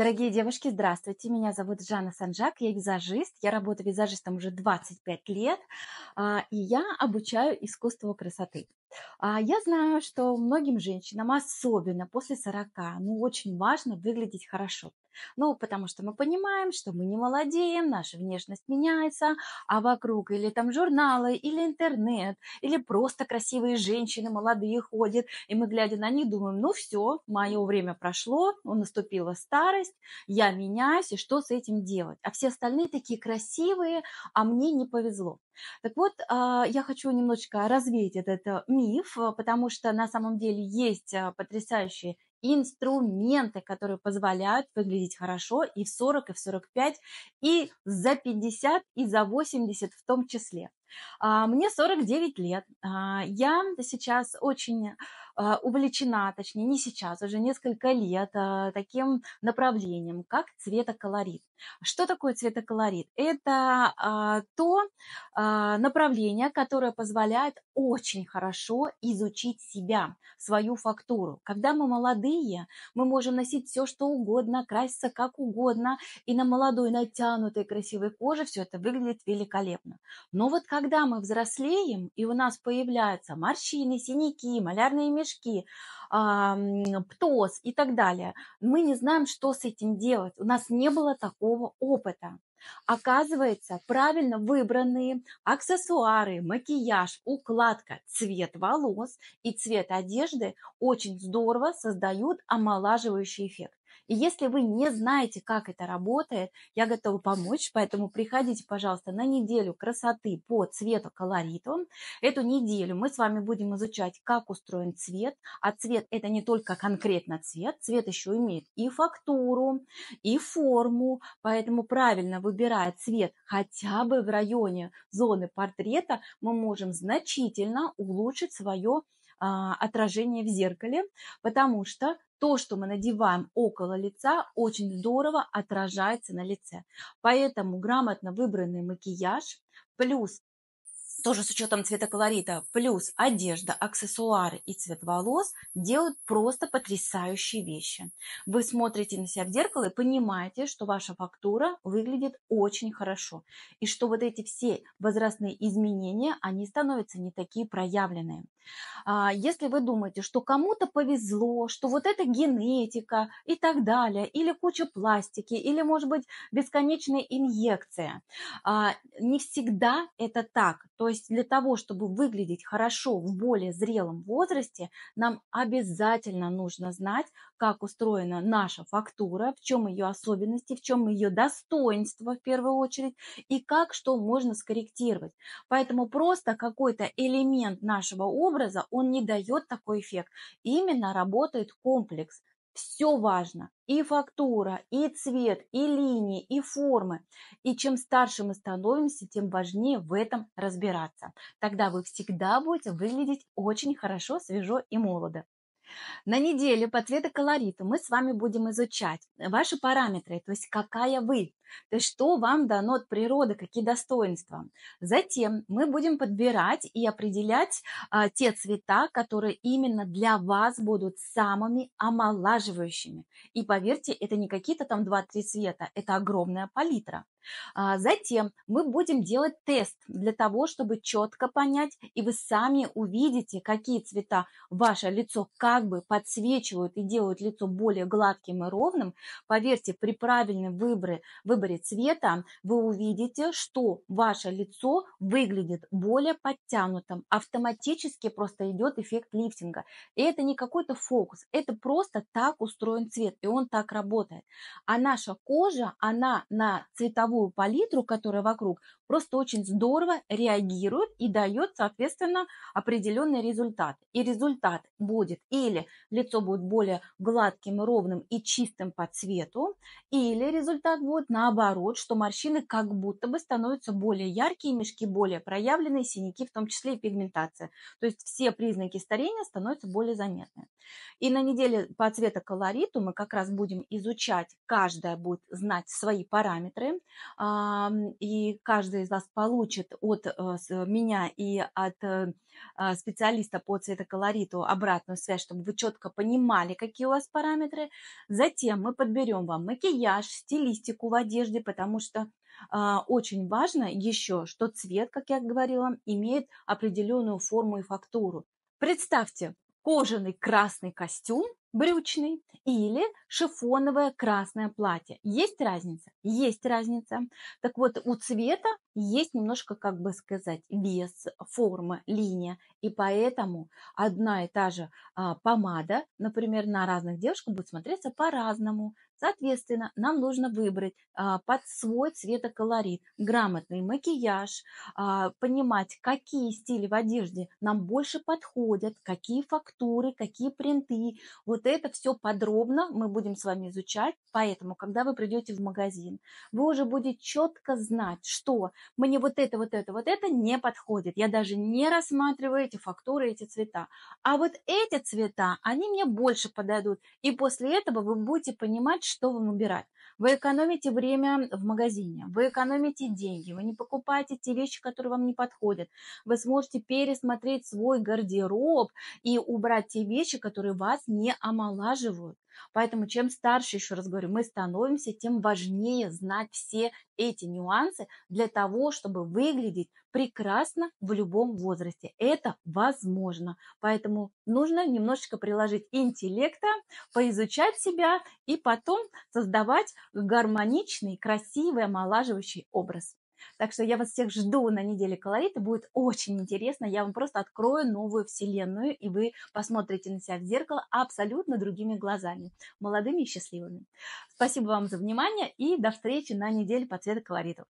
Дорогие девушки, здравствуйте. Меня зовут Жанна Санжак, я визажист. Я работаю визажистом уже 25 лет, а, и я обучаю искусству красоты. А я знаю, что многим женщинам, особенно после 40, ну очень важно выглядеть хорошо. Ну, потому что мы понимаем, что мы не молодеем, наша внешность меняется, а вокруг или там журналы, или интернет, или просто красивые женщины молодые ходят, и мы, глядя на них, думаем, ну все, мое время прошло, ну, наступила старость, я меняюсь, и что с этим делать? А все остальные такие красивые, а мне не повезло. Так вот, а, я хочу немножечко развеять этот миф э, миф, э, потому что на самом деле есть э, потрясающие инструменты, которые позволяют выглядеть хорошо и в 40, и в 45, и за 50, и за 80 в том числе. А, мне 49 лет. А, я сейчас очень а, увлечена, точнее не сейчас, уже несколько лет а, таким направлением, как цветоколорит. Что такое цветоколорит? Это а, то направление, которое позволяет очень хорошо изучить себя, свою фактуру. Когда мы молодые, мы можем носить все, что угодно, краситься как угодно, и на молодой, натянутой, красивой коже все это выглядит великолепно. Но вот когда мы взрослеем, и у нас появляются морщины, синяки, малярные мешки, мешки, а, ПТОС и так далее. Мы не знаем, что с этим делать. У нас не было такого опыта. Оказывается, правильно выбранные аксессуары, макияж, укладка, цвет волос и цвет одежды очень здорово создают омолаживающий эффект. И если вы не знаете, как это работает, я готова помочь, поэтому приходите, пожалуйста, на неделю красоты по цвету колориту. Эту неделю мы с вами будем изучать, как устроен цвет, а цвет это не только конкретно цвет, цвет еще имеет и фактуру, и форму, поэтому правильно выбирая цвет хотя бы в районе зоны портрета, мы можем значительно улучшить свое а, отражение в зеркале, потому что то, что мы надеваем около лица, очень здорово отражается на лице. Поэтому грамотно выбранный макияж плюс тоже с учетом цвета колорита, плюс одежда, аксессуары и цвет волос делают просто потрясающие вещи. Вы смотрите на себя в зеркало и понимаете, что ваша фактура выглядит очень хорошо, и что вот эти все возрастные изменения, они становятся не такие проявленные. А, если вы думаете, что кому-то повезло, что вот это генетика и так далее, или куча пластики, или, может быть, бесконечная инъекция, а, не всегда это так. То есть для того, чтобы выглядеть хорошо в более зрелом возрасте, нам обязательно нужно знать, как устроена наша фактура, в чем ее особенности, в чем ее достоинство в первую очередь, и как что можно скорректировать. Поэтому просто какой-то элемент нашего образа, он не дает такой эффект. Именно работает комплекс. Все важно. И фактура, и цвет, и линии, и формы. И чем старше мы становимся, тем важнее в этом разбираться. Тогда вы всегда будете выглядеть очень хорошо, свежо и молодо. На неделе по цветоколориту мы с вами будем изучать ваши параметры, то есть какая вы, то есть что вам дано от природы, какие достоинства. Затем мы будем подбирать и определять а, те цвета, которые именно для вас будут самыми омолаживающими. И поверьте, это не какие-то там 2-3 цвета, это огромная палитра. А, затем мы будем делать тест для того, чтобы четко понять, и вы сами увидите, какие цвета ваше лицо как бы подсвечивают и делают лицо более гладким и ровным. Поверьте, при правильном выборе, вы выборе цвета вы увидите, что ваше лицо выглядит более подтянутым. Автоматически просто идет эффект лифтинга. И это не какой-то фокус, это просто так устроен цвет, и он так работает. А наша кожа, она на цветовую палитру, которая вокруг, просто очень здорово реагирует и дает, соответственно, определенный результат. И результат будет или лицо будет более гладким, ровным и чистым по цвету, или результат будет на наоборот, что морщины как будто бы становятся более яркие, мешки более проявленные, синяки, в том числе и пигментация. То есть все признаки старения становятся более заметными. И на неделе по цветоколориту мы как раз будем изучать, каждая будет знать свои параметры, и каждый из вас получит от э, меня и от э, а, специалиста по цветоколориту обратную связь, чтобы вы четко понимали, какие у вас параметры. Затем мы подберем вам макияж, стилистику в одежде, потому что а, очень важно еще, что цвет, как я говорила, имеет определенную форму и фактуру. Представьте, кожаный красный костюм брючный или шифоновое красное платье. Есть разница? Есть разница. Так вот, у цвета есть немножко, как бы сказать, вес, форма, линия. И поэтому одна и та же а, помада, например, на разных девушках будет смотреться по-разному. Соответственно, нам нужно выбрать а, под свой цветоколорит грамотный макияж, а, понимать, какие стили в одежде нам больше подходят, какие фактуры, какие принты. Вот это все подробно мы будем с вами изучать. Поэтому, когда вы придете в магазин, вы уже будете четко знать, что мне вот это, вот это, вот это не подходит. Я даже не рассматриваю эти фактуры, эти цвета. А вот эти цвета, они мне больше подойдут. И после этого вы будете понимать, что вам убирать. Вы экономите время в магазине, вы экономите деньги, вы не покупаете те вещи, которые вам не подходят. Вы сможете пересмотреть свой гардероб и убрать те вещи, которые вас не омолаживают. Поэтому чем старше, еще раз говорю, мы становимся, тем важнее знать все эти нюансы для того, чтобы выглядеть прекрасно в любом возрасте. Это возможно. Поэтому нужно немножечко приложить интеллекта, поизучать себя и потом создавать гармоничный, красивый, омолаживающий образ. Так что я вас всех жду на неделе колорита, будет очень интересно. Я вам просто открою новую вселенную, и вы посмотрите на себя в зеркало абсолютно другими глазами, молодыми и счастливыми. Спасибо вам за внимание, и до встречи на неделе по цвету колоритов.